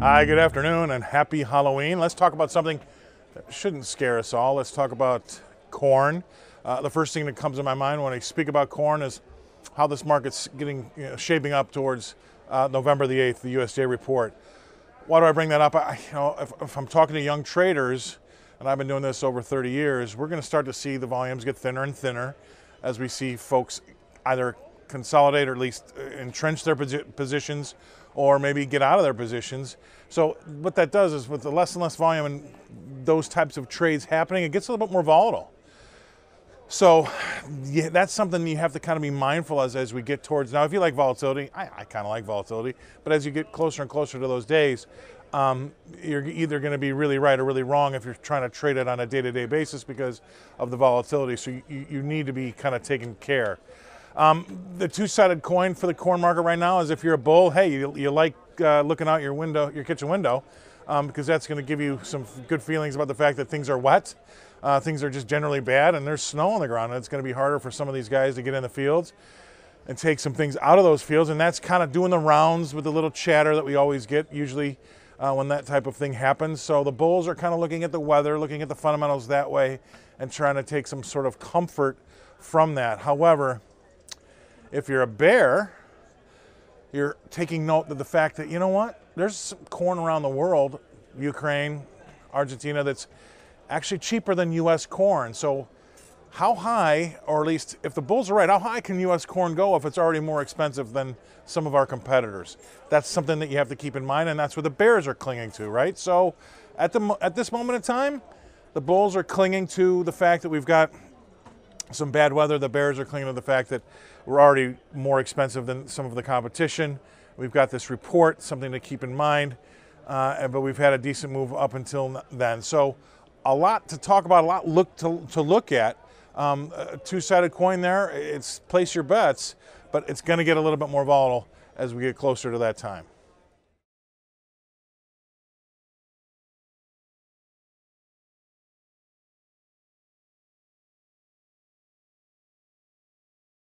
Hi, good afternoon and happy Halloween. Let's talk about something that shouldn't scare us all. Let's talk about corn. Uh, the first thing that comes to my mind when I speak about corn is how this market's getting you know, shaping up towards uh, November the 8th, the USDA report. Why do I bring that up? I, you know, if, if I'm talking to young traders, and I've been doing this over 30 years, we're going to start to see the volumes get thinner and thinner as we see folks either consolidate or at least uh, entrench their positions or maybe get out of their positions. So what that does is with the less and less volume and those types of trades happening, it gets a little bit more volatile. So yeah, that's something you have to kind of be mindful as as we get towards now. If you like volatility, I, I kind of like volatility, but as you get closer and closer to those days, um, you're either going to be really right or really wrong if you're trying to trade it on a day-to-day basis because of the volatility. So you, you need to be kind of taking care. Um, the two-sided coin for the corn market right now is if you're a bull, hey, you, you like uh, looking out your window, your kitchen window, um, because that's going to give you some good feelings about the fact that things are wet, uh, things are just generally bad, and there's snow on the ground, and it's going to be harder for some of these guys to get in the fields and take some things out of those fields, and that's kind of doing the rounds with the little chatter that we always get usually. Uh, when that type of thing happens. So the bulls are kind of looking at the weather, looking at the fundamentals that way, and trying to take some sort of comfort from that. However, if you're a bear, you're taking note of the fact that, you know what, there's corn around the world, Ukraine, Argentina, that's actually cheaper than U.S. corn. So how high, or at least if the bulls are right, how high can U.S. corn go if it's already more expensive than some of our competitors? That's something that you have to keep in mind, and that's what the bears are clinging to, right? So at, the, at this moment in time, the bulls are clinging to the fact that we've got some bad weather. The Bears are clinging to the fact that we're already more expensive than some of the competition. We've got this report, something to keep in mind, uh, but we've had a decent move up until then. So, a lot to talk about, a lot look to, to look at. Um, two-sided coin there. It's place your bets, but it's going to get a little bit more volatile as we get closer to that time.